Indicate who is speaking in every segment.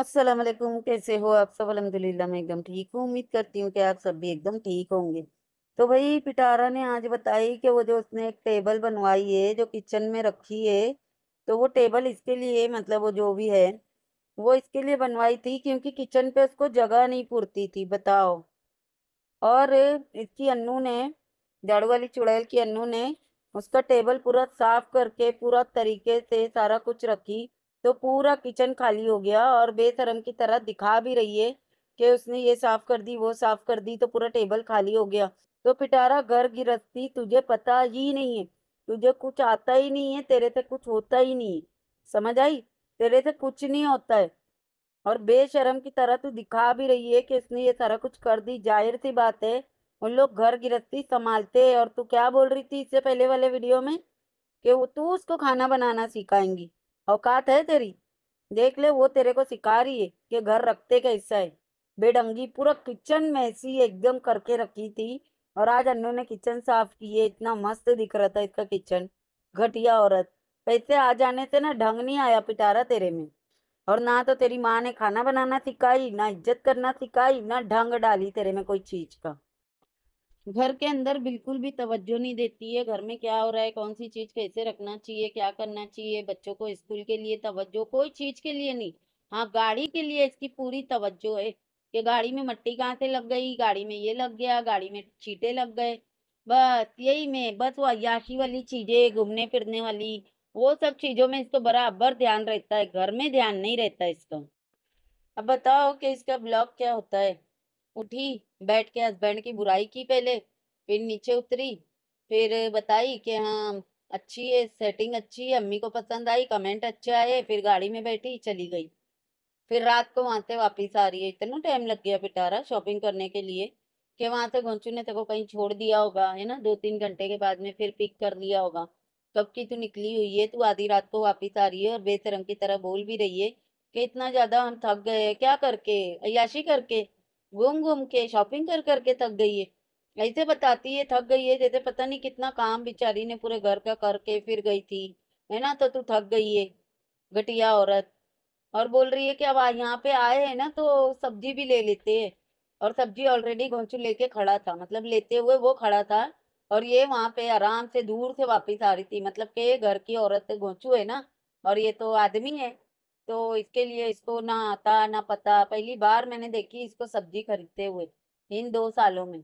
Speaker 1: अस्सलाम वालेकुम कैसे हो आप सब अलहमदिल्ला मैं एकदम ठीक हूँ उम्मीद करती हूँ कि आप सब भी एकदम ठीक होंगे तो भाई पिटारा ने आज बताई कि वो जो उसने एक टेबल बनवाई है जो किचन में रखी है तो वो टेबल इसके लिए मतलब वो जो भी है वो इसके लिए बनवाई थी क्योंकि किचन पे उसको जगह नहीं पूरती थी बताओ और इसकी अन्नू ने झाड़ू वाली चुड़ैल की अन्नू ने उसका टेबल पूरा साफ करके पूरा तरीके से सारा कुछ रखी तो पूरा किचन खाली हो गया और बेशरम की तरह दिखा भी रही है कि उसने ये साफ कर दी वो साफ कर दी तो पूरा टेबल खाली हो गया तो पिटारा घर गिरस्ती तुझे पता ही नहीं है तुझे कुछ आता ही नहीं है तेरे से कुछ होता ही नहीं है समझ आई तेरे से कुछ नहीं होता है और बेशरम की तरह तू दिखा भी रही है कि उसने ये सारा कुछ कर दी जाहिर सी बात है उन लोग घर गिरस्ती संभालते और तू क्या बोल रही थी इससे पहले वाले वीडियो में कि वो तू उसको खाना बनाना सिखाएंगी औकात है तेरी देख ले वो तेरे को सिखा रही है कि घर रखते कैसा है बेडंगी पूरा किचन में ऐसी एकदम करके रखी थी और आज अनु ने किचन साफ किए इतना मस्त दिख रहा था इसका किचन घटिया औरत पैसे आ जाने से ना ढंग नहीं आया पिटारा तेरे में और ना तो तेरी माँ ने खाना बनाना सिखाई ना इज्जत करना सिखाई ना ढंग डाली तेरे में कोई चीज का घर के अंदर बिल्कुल भी तवज्जो नहीं देती है घर में क्या हो रहा है कौन सी चीज़ कैसे रखना चाहिए क्या करना चाहिए बच्चों को स्कूल के लिए तवज्जो कोई चीज़ के लिए नहीं हाँ गाड़ी के लिए इसकी पूरी तवज्जो है कि गाड़ी में मट्टी कहाँ से लग गई गाड़ी में ये लग गया गाड़ी में छीटे लग गए बस यही में बस वो अयाशी वाली चीज़ें घूमने फिरने वाली वो सब चीज़ों में इसको बराबर ध्यान रहता है घर में ध्यान नहीं रहता इसका अब बताओ कि इसका ब्लॉग क्या होता है उठी बैठ के हस्बैंड की बुराई की पहले फिर नीचे उतरी फिर बताई कि हाँ अच्छी है सेटिंग अच्छी है अम्मी को पसंद आई कमेंट अच्छे आए फिर गाड़ी में बैठी चली गई फिर रात को वहाँ से वापस आ रही है इतना टाइम लग गया पिटारा शॉपिंग करने के लिए कि वहाँ से गोंचू ने तेको कहीं छोड़ दिया होगा है ना दो तीन घंटे के बाद में फिर पिक कर लिया होगा कब की तू निकली हुई है तू आधी रात को वापिस आ रही है और बेशरम की तरह बोल भी रही है कि इतना ज़्यादा हम थक गए क्या करके अयाशी करके घूम घूम के शॉपिंग कर करके थक गई है ऐसे बताती है थक गई है जैसे पता नहीं कितना काम बेचारी ने पूरे घर का करके फिर गई थी है ना तो तू थक गई है घटिया औरत और बोल रही है कि अब यहाँ पे आए है ना तो सब्जी भी ले लेते हैं और सब्जी ऑलरेडी घोंचू लेके खड़ा था मतलब लेते हुए वो खड़ा था और ये वहाँ पे आराम से दूर से वापस आ रही थी मतलब कि घर की औरत घोंचू है ना और ये तो आदमी है तो इसके लिए इसको ना आता ना पता पहली बार मैंने देखी इसको सब्जी खरीदते हुए इन दो सालों में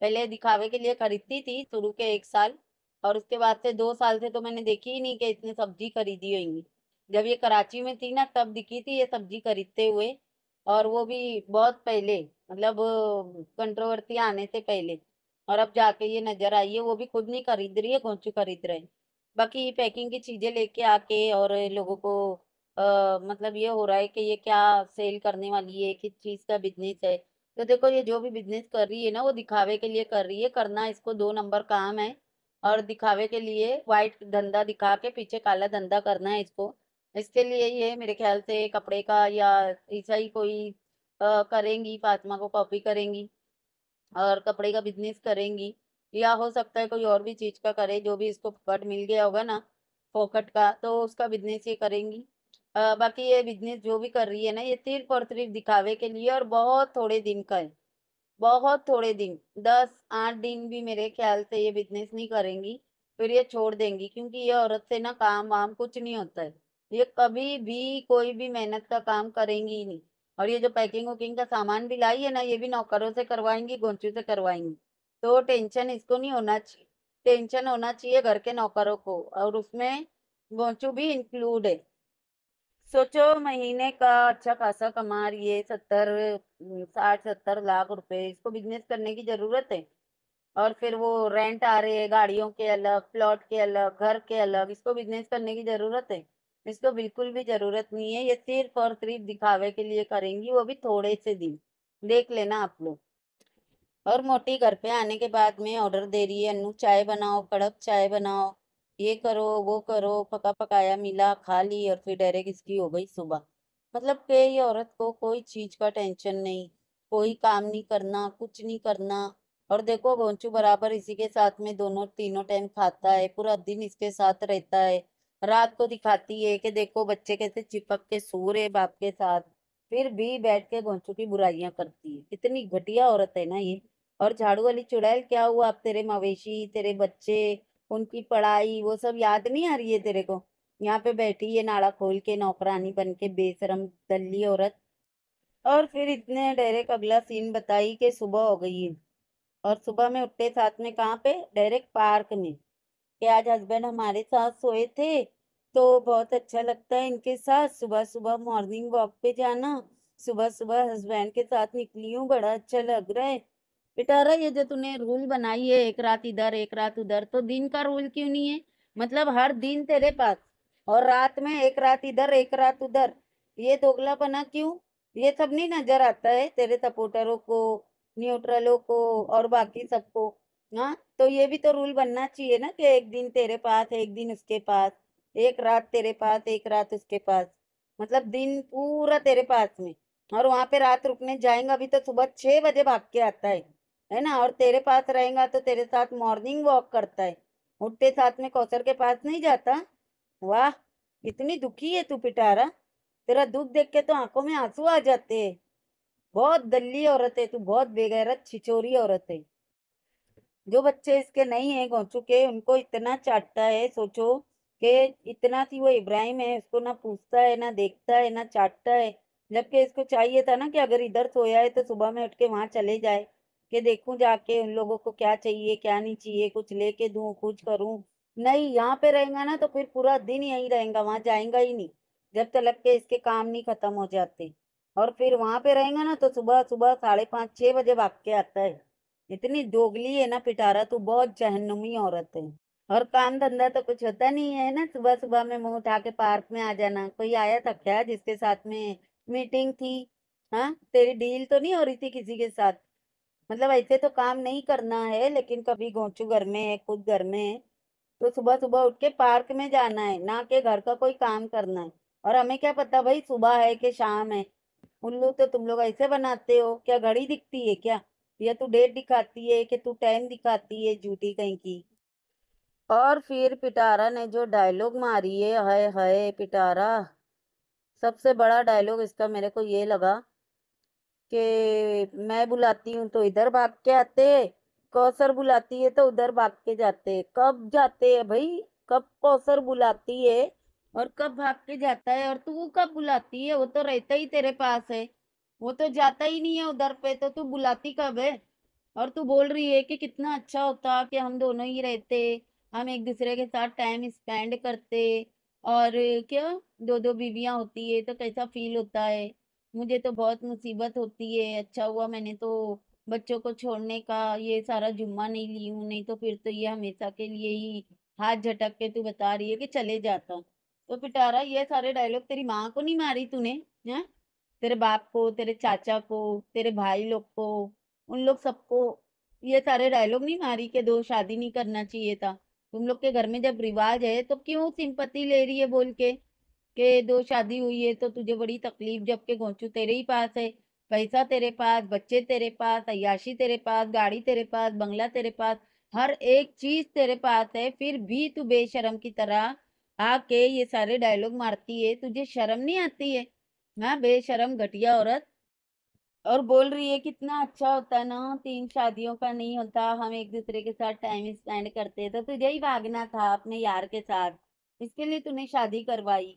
Speaker 1: पहले दिखावे के लिए खरीदती थी शुरू के एक साल और उसके बाद से दो साल से तो मैंने देखी ही नहीं कि इतने सब्जी खरीदी होगी जब ये कराची में थी ना तब दिखी थी ये सब्जी खरीदते हुए और वो भी बहुत पहले मतलब कंट्रोवर्सी आने से पहले और अब जाके ये नजर आई है वो भी खुद नहीं खरीद रही है घोंचू खरीद रहे बाकी पैकिंग की चीजें लेके आके और लोगों को मतलब ये हो रहा है कि ये क्या सेल करने वाली है किस चीज़ का बिजनेस है तो देखो ये जो भी बिजनेस कर रही है ना वो दिखावे के लिए कर रही है करना इसको दो नंबर काम है और दिखावे के लिए वाइट धंधा दिखा के पीछे काला धंधा करना है इसको इसके लिए ये मेरे ख्याल से कपड़े का या ऐसा ही कोई आ, करेंगी फातिमा को कॉपी करेंगी और कपड़े का बिजनेस करेंगी या हो सकता है कोई और भी चीज़ का करे जो भी इसको फोकट मिल गया होगा ना फोकट का तो उसका बिजनेस ये करेंगी आ, बाकी ये बिजनेस जो भी कर रही है ना ये सिर्फ और सिर्फ दिखावे के लिए और बहुत थोड़े दिन का है बहुत थोड़े दिन दस आठ दिन भी मेरे ख्याल से ये बिजनेस नहीं करेंगी फिर ये छोड़ देंगी क्योंकि ये औरत से ना काम वाम कुछ नहीं होता है ये कभी भी कोई भी मेहनत का काम करेंगी ही नहीं और ये जो पैकिंग वैकिंग का सामान भी लाई है ना ये भी नौकरों से करवाएंगी गोंचू से करवाएंगी तो टेंशन इसको नहीं होना चाहिए टेंशन होना चाहिए घर के नौकरों को और उसमें गोंचू भी इंक्लूड है सोचो महीने का अच्छा खासा कमा रही है सत्तर साठ सत्तर लाख रुपए इसको बिजनेस करने की जरूरत है और फिर वो रेंट आ रहे है गाड़ियों के अलग प्लॉट के अलग घर के अलग इसको बिजनेस करने की जरूरत है इसको बिल्कुल भी जरूरत नहीं है ये सिर्फ और सिर्फ दिखावे के लिए करेंगी वो भी थोड़े से दिन देख लेना आप लोग और मोटी घर पे आने के बाद में ऑर्डर दे रही है अनु चाय बनाओ कड़क चाय बनाओ ये करो वो करो पका पकाया मिला खा ली और फिर डायरेक्ट इसकी हो गई सुबह मतलब के ये औरत को कोई चीज़ का टेंशन नहीं कोई काम नहीं करना कुछ नहीं करना और देखो गोंचू बराबर इसी के साथ में दोनों तीनों टाइम खाता है पूरा दिन इसके साथ रहता है रात को दिखाती है कि देखो बच्चे कैसे चिपक के सो रहे बाप के साथ फिर भी बैठ के गोंचू की बुराइयां करती है इतनी घटिया औरत है ना ये और झाड़ू वाली चुड़ैल क्या हुआ अब तेरे मवेशी तेरे बच्चे उनकी पढ़ाई वो सब याद नहीं आ रही है तेरे को यहाँ पे बैठी है नाड़ा खोल के नौकरानी बन के बेसरम दल्ली औरत और फिर इतने डायरेक्ट अगला सीन बताई कि सुबह हो गई है और सुबह में उठते साथ में कहाँ पे डायरेक्ट पार्क में कि आज हस्बैंड हमारे साथ सोए थे तो बहुत अच्छा लगता है इनके साथ सुबह सुबह मॉर्निंग वॉक पे जाना सुबह सुबह हस्बैंड के साथ निकली हूँ बड़ा अच्छा लग रहा है बेटा अरे ये जो तूने रूल बनाई है एक रात इधर एक रात उधर तो दिन का रूल क्यों नहीं है मतलब हर दिन तेरे पास और रात में एक रात इधर एक रात उधर ये दोगला बना क्यों ये सब नहीं नजर आता है तेरे सपोर्टरों को न्यूट्रलों को और बाकी सबको हाँ तो ये भी तो रूल बनना चाहिए ना कि एक दिन तेरे पास एक दिन उसके पास एक रात तेरे पास एक रात उसके पास मतलब दिन पूरा तेरे पास में और वहाँ पे रात रुकने जाएंगे अभी तो सुबह छह बजे भाग के आता है है ना और तेरे पास रहेगा तो तेरे साथ मॉर्निंग वॉक करता है उठते साथ में कौशर के पास नहीं जाता वाह इतनी दुखी है तू पिटारा तेरा दुख देख के तो आंखों में आंसू आ जाते है बहुत दल्ली औरत है तू बहुत बेगैरत छिचोरी औरत है जो बच्चे इसके नहीं है गोचू के उनको इतना चाटता है सोचो कि इतना सी वो इब्राहिम है उसको ना पूछता है ना देखता है ना चाटता है जबकि इसको चाहिए था ना कि अगर इधर सोया है तो सुबह में उठ के वहां चले जाए कि देखूं जाके उन लोगों को क्या चाहिए क्या नहीं चाहिए कुछ लेके दूं कुछ करूं नहीं यहाँ पे रहेगा ना तो फिर पूरा दिन यही रहेगा वहाँ जाएगा ही नहीं जब तक के इसके काम नहीं खत्म हो जाते और फिर वहां पे रहेगा ना तो सुबह सुबह साढ़े पांच छह बजे भाग के आता है इतनी दोगली है ना पिटारा तू तो बहुत जहनुमी औरत है और काम धंधा तो कुछ होता नहीं है ना सुबह सुबह में मुंह उठा के पार्क में आ जाना कोई आया था क्या जिसके साथ में मीटिंग थी हाँ तेरी डील तो नहीं हो रही थी किसी के साथ मतलब ऐसे तो काम नहीं करना है लेकिन कभी गोचू घर में है खुद घर में है तो सुबह सुबह उठ के पार्क में जाना है ना के घर का कोई काम करना है और हमें क्या पता भाई सुबह है कि शाम है उल्लू तो तुम लोग ऐसे बनाते हो क्या घड़ी दिखती है क्या या तू डेट दिखाती है कि तू टाइम दिखाती है जूती कहीं की और फिर पिटारा ने जो डायलॉग मारी है हाय हाय पिटारा सबसे बड़ा डायलॉग इसका मेरे को ये लगा कि मैं बुलाती हूँ तो इधर भाग के आते कौसर बुलाती है तो उधर भाग के जाते कब जाते है भाई कब कौसर बुलाती है और कब भाग के जाता है और तू कब बुलाती है वो तो रहता ही तेरे पास है वो तो जाता ही नहीं है उधर पे तो तू बुलाती कब है और तू बोल रही है कि कितना अच्छा होता कि हम दोनों ही रहते हम एक दूसरे के साथ टाइम स्पेंड करते और क्या दो दो बीवियाँ होती है तो कैसा फील होता है मुझे तो बहुत मुसीबत होती है अच्छा हुआ मैंने तो बच्चों को छोड़ने का ये सारा जुम्मा नहीं ली हूँ नहीं तो फिर तो ये हमेशा के लिए ही हाथ झटक के तू बता रही है कि चले जाता तो पिटारा ये सारे डायलॉग तेरी माँ को नहीं मारी तूने है तेरे बाप को तेरे चाचा को तेरे भाई लोग को उन लोग सबको ये सारे डायलॉग नहीं मारी के दो शादी नहीं करना चाहिए था तुम लोग के घर में जब रिवाज है तो क्यों सिंपत्ति ले रही है बोल के कि दो शादी हुई है तो तुझे बड़ी तकलीफ जबकि गोंचू तेरे ही पास है पैसा तेरे पास बच्चे तेरे पास अयाशी तेरे पास गाड़ी तेरे पास बंगला तेरे पास हर एक चीज तेरे पास है फिर भी तू बेशरम की तरह आके ये सारे डायलॉग मारती है तुझे शर्म नहीं आती है हाँ बेशरम घटिया औरत और बोल रही है कितना अच्छा होता ना तीन शादियों का नहीं होता हम एक दूसरे के साथ टाइम स्पेंड करते तो तुझे ही भागना था अपने यार के साथ इसके लिए तूने शादी करवाई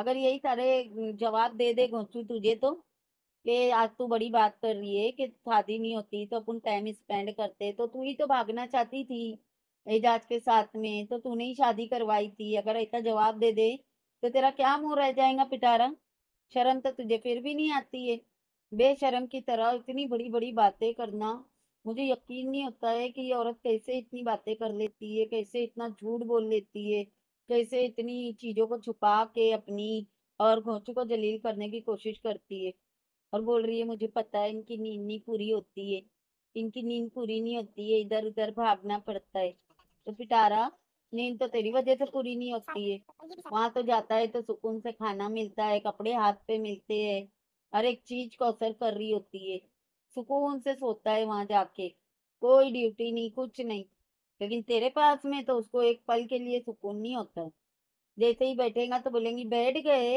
Speaker 1: अगर यही सारे जवाब दे दे घोसू तुझे तो कि आज तू बड़ी बात कर रही है कि शादी नहीं होती तो अपन टाइम स्पेंड करते तो तू ही तो भागना चाहती थी एजाज के साथ में तो तूने ही शादी करवाई थी अगर ऐसा जवाब दे दे तो तेरा क्या मुंह रह जाएगा पिटारा शर्म तो तुझे फिर भी नहीं आती है बेशर्म की तरह इतनी बड़ी बड़ी बातें करना मुझे यकीन नहीं होता है कि ये औरत कैसे इतनी बातें कर लेती है कैसे इतना झूठ बोल लेती है कैसे इतनी चीजों को छुपा के अपनी और घोंचू को जलील करने की कोशिश करती है और बोल रही है मुझे पता है इनकी नींद नहीं पूरी होती है इनकी नींद पूरी नहीं होती है इधर उधर भागना पड़ता है तो पिटारा नींद तो तेरी वजह से पूरी नहीं होती है वहां तो जाता है तो सुकून से खाना मिलता है कपड़े हाथ पे मिलते हैं हर एक चीज को असर कर रही होती है सुकून से सोता है वहां जाके कोई ड्यूटी नहीं कुछ नहीं लेकिन तेरे पास में तो उसको एक पल के लिए सुकून नहीं होता जैसे ही बैठेगा तो बोलेंगी बैठ गए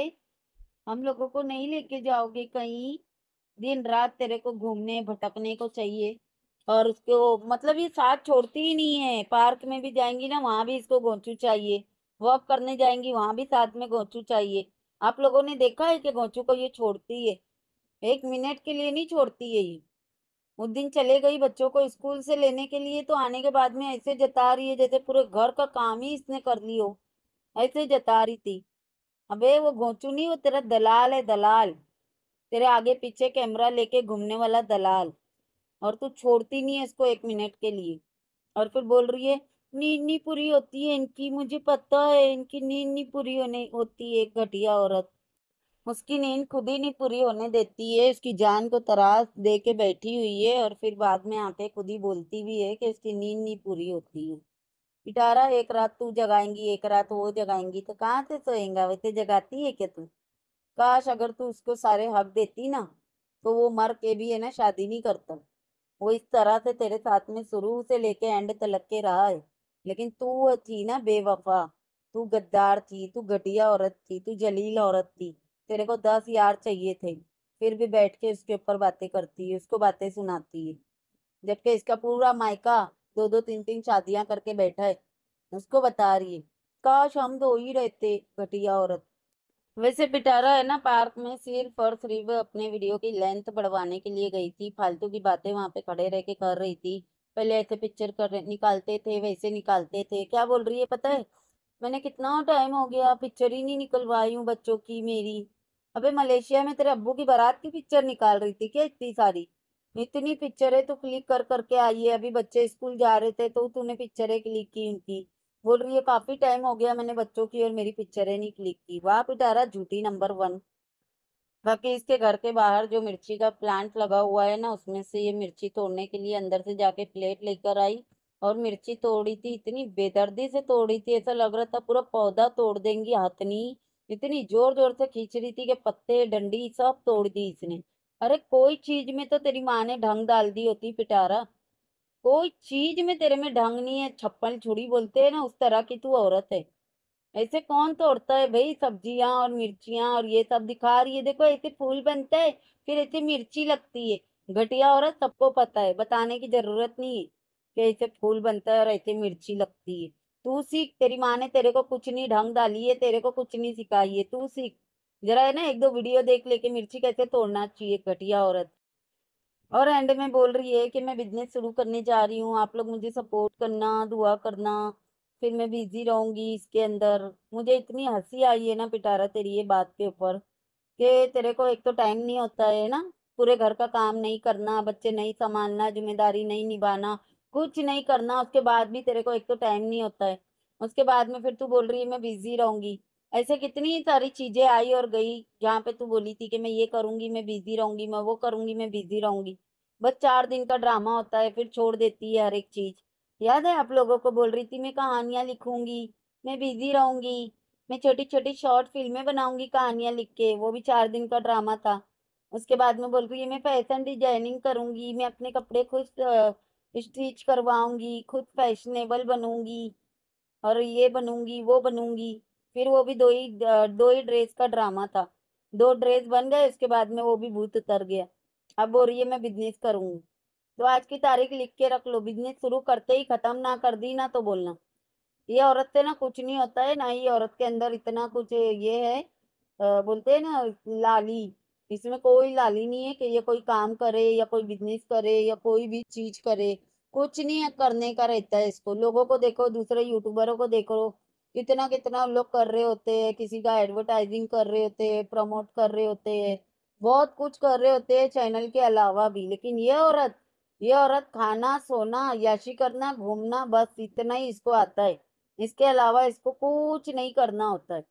Speaker 1: हम लोगों को नहीं लेके जाओगे कहीं दिन रात तेरे को घूमने भटकने को चाहिए और उसको मतलब ये साथ छोड़ती ही नहीं है पार्क में भी जाएंगी ना वहाँ भी इसको गोचू चाहिए वॉक करने जाएंगी वहाँ भी साथ में गोचू चाहिए आप लोगों ने देखा है कि गोचू को ये छोड़ती है एक मिनट के लिए नहीं छोड़ती है ये उस दिन चले गई बच्चों को स्कूल से लेने के लिए तो आने के बाद में ऐसे जता रही है जैसे पूरे घर का काम ही इसने कर लियो ऐसे जता रही थी अबे वो घोचू नहीं वो तेरा दलाल है दलाल तेरे आगे पीछे कैमरा लेके घूमने वाला दलाल और तू छोड़ती नहीं है इसको एक मिनट के लिए और फिर बोल रही है नींद नहीं पूरी होती है इनकी मुझे पता है इनकी नींद नहीं पूरी होने होती है एक घटिया औरत उसकी नींद खुद ही नहीं पूरी होने देती है उसकी जान को तरास दे के बैठी हुई है और फिर बाद में आके खुद ही बोलती भी है कि उसकी नींद नहीं पूरी होती है पिटारा एक रात तू जगाएंगी एक रात वो जगाएंगी तो कहाँ से सोएंगा वैसे जगाती है क्या तू काश अगर तू उसको सारे हक देती ना तो वो मर के भी है ना शादी नहीं करता वो इस तरह से तेरे साथ में शुरू से लेके एंड तलक के रहा है लेकिन तू थी ना बेवफा तू गद्दार थी तू घटिया औरत थी तू जलील औरत थी तेरे को दस यार चाहिए थे फिर भी बैठ के उसके ऊपर बातें करती है उसको बातें सुनाती है जबकि इसका पूरा मायका दो दो तीन तीन शादियां करके बैठा है उसको बता रही है काश हम दो ही रहते घटिया औरत वैसे पिटारा है ना पार्क में सिर्फ और सिर्फ अपने वीडियो की लेंथ बढ़वाने के लिए गई थी फालतू की बातें वहाँ पे खड़े रह के कर रही थी पहले ऐसे पिक्चर कर निकालते थे वैसे निकालते थे क्या बोल रही है पता है मैंने कितना टाइम हो गया पिक्चर ही नहीं निकलवाई हूँ बच्चों की मेरी अबे मलेशिया में तेरे अब्बू की बारात की पिक्चर निकाल रही थी क्या इतनी सारी इतनी पिक्चर है तो क्लिक कर करके आई है अभी बच्चे स्कूल जा रहे थे तो तूने पिक्चरें क्लिक की उनकी बोल रही है काफी टाइम हो गया मैंने बच्चों की और मेरी पिक्चरें नहीं क्लिक की वहां पिटारा झूठी नंबर वन बाकी इसके घर के बाहर जो मिर्ची का प्लांट लगा हुआ है ना उसमें से ये मिर्ची तोड़ने के लिए अंदर से जाके प्लेट लेकर आई और मिर्ची तोड़ी थी इतनी बेदर्दी से तोड़ी थी ऐसा लग रहा था पूरा पौधा तोड़ देंगी हथनी इतनी जोर जोर से खींच रही थी कि पत्ते डंडी सब तोड़ दी इसने अरे कोई चीज में तो तेरी माँ ने ढंग डाल दी होती पिटारा कोई चीज में तेरे में ढंग नहीं है छप्पल छुड़ी बोलते है ना उस तरह की तू औरत है ऐसे कौन तोड़ता है भाई सब्जियां और मिर्चियां और ये सब दिखा रही है देखो ऐसे फूल बनता है फिर ऐसे मिर्ची लगती है घटिया औरत सबको पता है बताने की जरूरत नहीं है कि ऐसे फूल बनता है और ऐसे मिर्ची लगती है तू सीख तेरी माँ ने तेरे को कुछ नहीं ढंग डाली है तेरे को कुछ नहीं सिखाई है तू सीख जरा है ना एक दो वीडियो देख लेके मिर्ची कैसे तोड़ना चाहिए घटिया औरत और एंड में बोल रही है कि मैं बिजनेस शुरू करने जा रही हूँ आप लोग मुझे सपोर्ट करना दुआ करना फिर मैं बिजी रहूंगी इसके अंदर मुझे इतनी हंसी आई है ना पिटारा तेरी ये बात के ऊपर कि तेरे को एक तो टाइम नहीं होता है ना पूरे घर का काम नहीं करना बच्चे नहीं संभालना जिम्मेदारी नहीं निभाना कुछ नहीं करना उसके बाद भी तेरे को एक तो टाइम नहीं होता है उसके बाद में फिर तू बोल रही है मैं बिजी रहूंगी ऐसे कितनी सारी चीजें आई और गई जहाँ पे तू बोली थी कि मैं ये करूंगी मैं बिजी रहूंगी मैं वो करूंगी मैं बिजी रहूंगी बस चार दिन का ड्रामा होता है फिर छोड़ देती है हर एक चीज याद है आप लोगों को बोल रही थी मैं कहानियां लिखूंगी मैं बिजी रहूंगी मैं छोटी छोटी शॉर्ट फिल्में बनाऊंगी कहानियां लिख के वो भी चार दिन का ड्रामा था उसके बाद में बोल रही है मैं फैशन डिजाइनिंग करूंगी मैं अपने कपड़े खुद स्टिच करवाऊंगी खुद फैशनेबल बनूंगी और ये बनूंगी वो बनूंगी फिर वो भी दो ही दो ही ड्रेस का ड्रामा था दो ड्रेस बन गए उसके बाद में वो भी भूत उतर गया अब बोल रही है मैं बिजनेस करूंगी तो आज की तारीख लिख के रख लो बिजनेस शुरू करते ही खत्म ना कर दी ना तो बोलना ये औरत से ना कुछ नहीं होता है ना ही औरत के अंदर इतना कुछ ये है बोलते हैं ना लाली इसमें कोई लाली नहीं है कि ये कोई काम करे या कोई बिजनेस करे या कोई भी चीज करे कुछ नहीं करने का रहता है इसको लोगों को देखो दूसरे यूट्यूबरों को देखो कितना कितना लोग कर रहे होते हैं किसी का एडवर्टाइजिंग कर रहे होते हैं प्रमोट कर रहे होते हैं बहुत कुछ कर रहे होते हैं चैनल के अलावा भी लेकिन ये औरत ये औरत खाना सोना याशी करना घूमना बस इतना ही इसको आता है इसके अलावा इसको कुछ नहीं करना होता है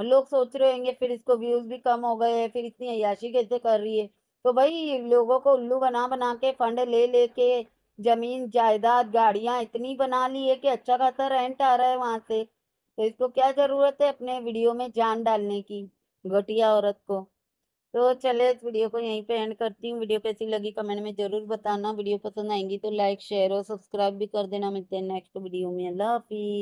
Speaker 1: और लोग सोच रहे होंगे फिर इसको व्यूज भी कम हो गए फिर इतनी अयाशी कैसे कर रही है तो भाई लोगों को उल्लू बना बना के फंड ले लेके जमीन जायदाद गाड़िया इतनी बना ली है कि अच्छा खासा रेंट आ रहा है वहां से तो इसको क्या ज़रूरत है अपने वीडियो में जान डालने की घटिया औरत को तो चले इस वीडियो को यहीं पे एंड करती हूँ वीडियो कैसी लगी कमेंट में ज़रूर बताना वीडियो पसंद आएंगी तो लाइक शेयर और सब्सक्राइब भी कर देना मिलते हैं नेक्स्ट वीडियो में अल्लाह हाफिज़